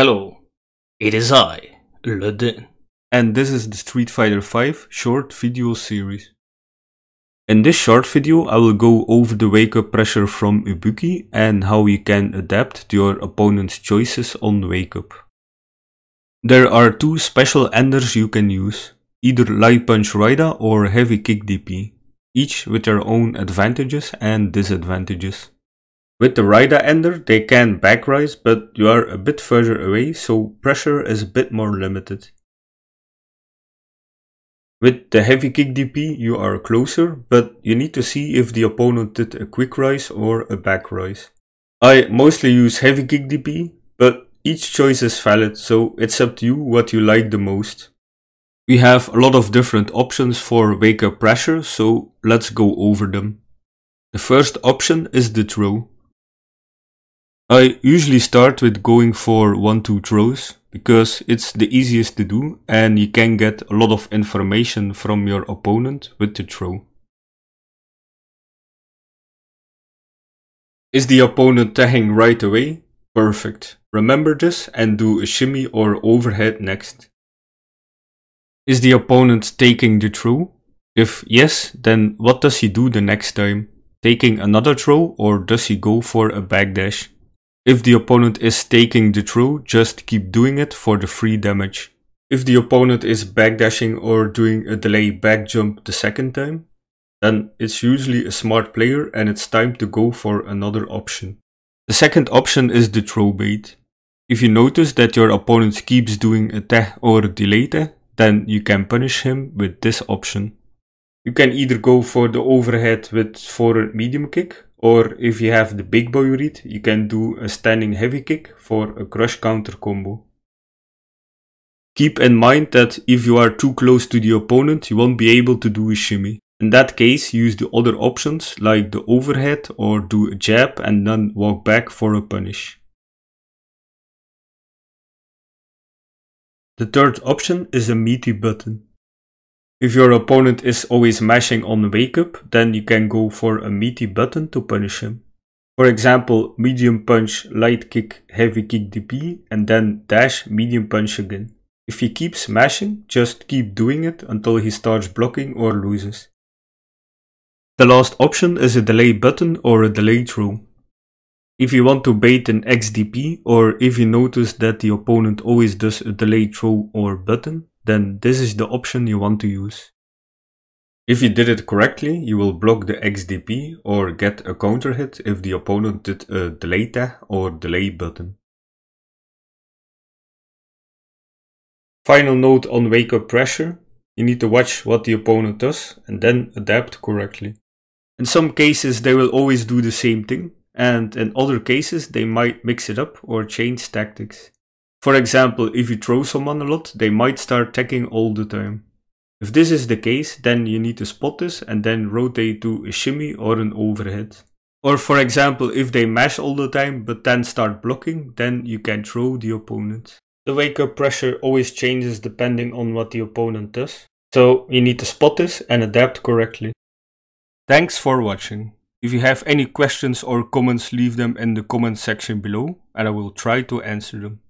Hello, it is I, Ludin. And this is the Street Fighter V short video series. In this short video, I will go over the wake-up pressure from Ibuki and how you can adapt to your opponent's choices on wake-up. There are two special enders you can use, either Light Punch Rida or Heavy Kick DP, each with their own advantages and disadvantages. With the rider ender, they can back rise, but you are a bit further away, so pressure is a bit more limited. With the heavy kick DP, you are closer, but you need to see if the opponent did a quick rise or a back rise. I mostly use heavy kick DP, but each choice is valid, so it's up to you what you like the most. We have a lot of different options for wake up pressure, so let's go over them. The first option is the throw. I usually start with going for 1-2 throws because it's the easiest to do and you can get a lot of information from your opponent with the throw. Is the opponent tagging right away? Perfect. Remember this and do a shimmy or overhead next. Is the opponent taking the throw? If yes, then what does he do the next time? Taking another throw or does he go for a backdash? If the opponent is taking the true, just keep doing it for the free damage. If the opponent is backdashing or doing a delay back jump the second time, then it's usually a smart player and it's time to go for another option. The second option is the throw bait. If you notice that your opponent keeps doing a teh or delay teh, then you can punish him with this option. You can either go for the overhead with forward medium kick, or if you have the big boy read, you can do a standing heavy kick for a crush counter combo. Keep in mind that if you are too close to the opponent, you won't be able to do a shimmy. In that case, use the other options like the overhead or do a jab and then walk back for a punish. The third option is a meaty button. If your opponent is always mashing on Wake Up, then you can go for a meaty button to punish him. For example, medium punch, light kick, heavy kick DP, and then dash, medium punch again. If he keeps mashing, just keep doing it until he starts blocking or loses. The last option is a delay button or a delay throw. If you want to bait an XDP or if you notice that the opponent always does a delay throw or button, then this is the option you want to use. If you did it correctly, you will block the XDP or get a counter hit if the opponent did a delay tag or delay button. Final note on wake up pressure. You need to watch what the opponent does and then adapt correctly. In some cases they will always do the same thing and in other cases they might mix it up or change tactics. For example, if you throw someone a lot, they might start attacking all the time. If this is the case, then you need to spot this and then rotate to a shimmy or an overhead. Or for example, if they mash all the time but then start blocking, then you can throw the opponent. The wake up pressure always changes depending on what the opponent does, so you need to spot this and adapt correctly. Thanks for watching. If you have any questions or comments, leave them in the comment section below and I will try to answer them.